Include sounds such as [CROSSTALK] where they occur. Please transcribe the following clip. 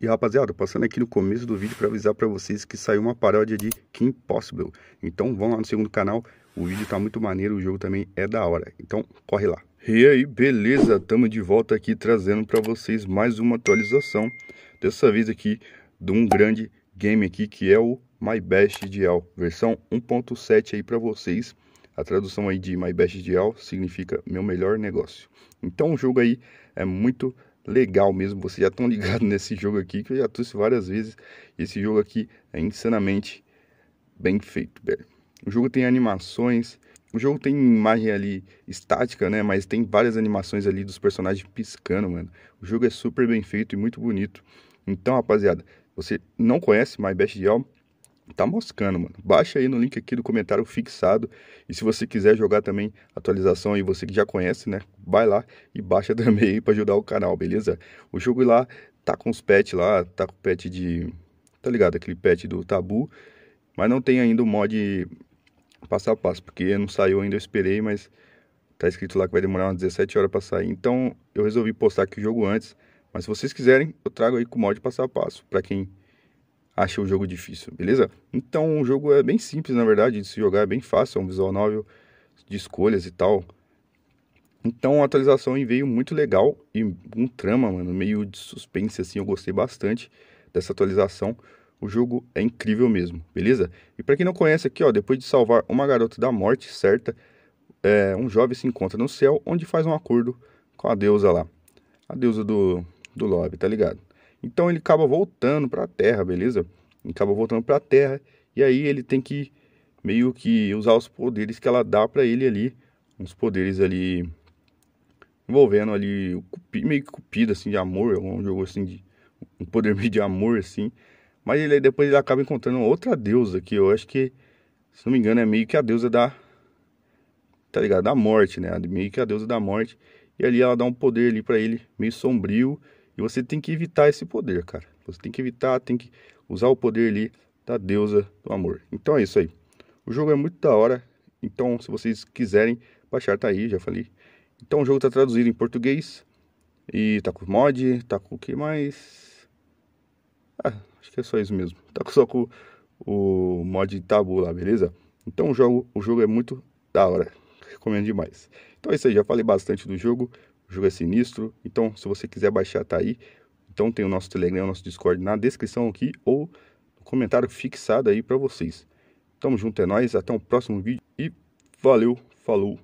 E rapaziada, passando aqui no começo do vídeo para avisar para vocês que saiu uma paródia de Kim Possible. Então vão lá no segundo canal, o vídeo tá muito maneiro, o jogo também é da hora. Então corre lá. E aí, beleza? Tamo de volta aqui trazendo para vocês mais uma atualização. Dessa vez aqui de um grande game aqui que é o My Best Dial, versão 1.7 aí para vocês. A tradução aí de My Best Deal significa meu melhor negócio. Então o jogo aí é muito legal mesmo. Vocês já estão [LAUGHS] ligados nesse jogo aqui que eu já trouxe várias vezes. Esse jogo aqui é insanamente bem feito, velho. O jogo tem animações, o jogo tem imagem ali estática, né? Mas tem várias animações ali dos personagens piscando, mano. O jogo é super bem feito e muito bonito. Então, rapaziada, você não conhece My Best tá moscando, mano. Baixa aí no link aqui do comentário fixado. E se você quiser jogar também atualização aí, você que já conhece, né? Vai lá e baixa [LAUGHS] também aí pra ajudar o canal, beleza? O jogo lá tá com os pets lá, tá com o pet de... Tá ligado? Aquele pet do Tabu. Mas não tem ainda o mod passo a passo, porque não saiu ainda, eu esperei, mas... Tá escrito lá que vai demorar umas 17 horas pra sair. Então, eu resolvi postar aqui o jogo antes. Mas se vocês quiserem, eu trago aí com o mod passo a passo. Pra quem acha o jogo difícil, beleza? Então o jogo é bem simples, na verdade, de se jogar é bem fácil, é um visual novel de escolhas e tal. Então a atualização veio muito legal e um trama, mano, meio de suspense assim, eu gostei bastante dessa atualização. O jogo é incrível mesmo, beleza? E para quem não conhece aqui, ó, depois de salvar uma garota da morte certa, é, um jovem se encontra no céu onde faz um acordo com a deusa lá, a deusa do, do lobby, tá ligado? Então ele acaba voltando para a Terra, beleza? Ele acaba voltando para a Terra e aí ele tem que meio que usar os poderes que ela dá para ele ali, uns poderes ali envolvendo ali meio que cupido assim de amor, um jogo assim de um poder [LAUGHS] meio de amor assim. Mas ele depois ele acaba encontrando outra deusa que eu acho que se não me engano é meio que a deusa da tá ligado? Da morte, né? Meio que a deusa da morte. E ali ela dá um poder ali para ele meio sombrio e você tem que evitar esse poder, cara. Você tem que evitar, tem que usar o poder ali da deusa do amor. Então é isso aí. O jogo é muito da hora. Então, se vocês quiserem baixar, tá aí, já falei. Então o jogo tá traduzido em português. E tá com mod, tá com o que mais? Ah, acho que é só isso mesmo. [LAUGHS] Tá só com o mod tabu lá, beleza? Então o jogo, o jogo é muito da hora. Recomendo demais. Então é isso aí, já falei bastante do jogo. Jogo é sinistro. Então, se você quiser baixar, tá aí. Então, tem o nosso Telegram, o nosso Discord na descrição aqui ou no comentário fixado aí para vocês. Tamo junto, é nóis. Até o próximo vídeo e valeu, falou.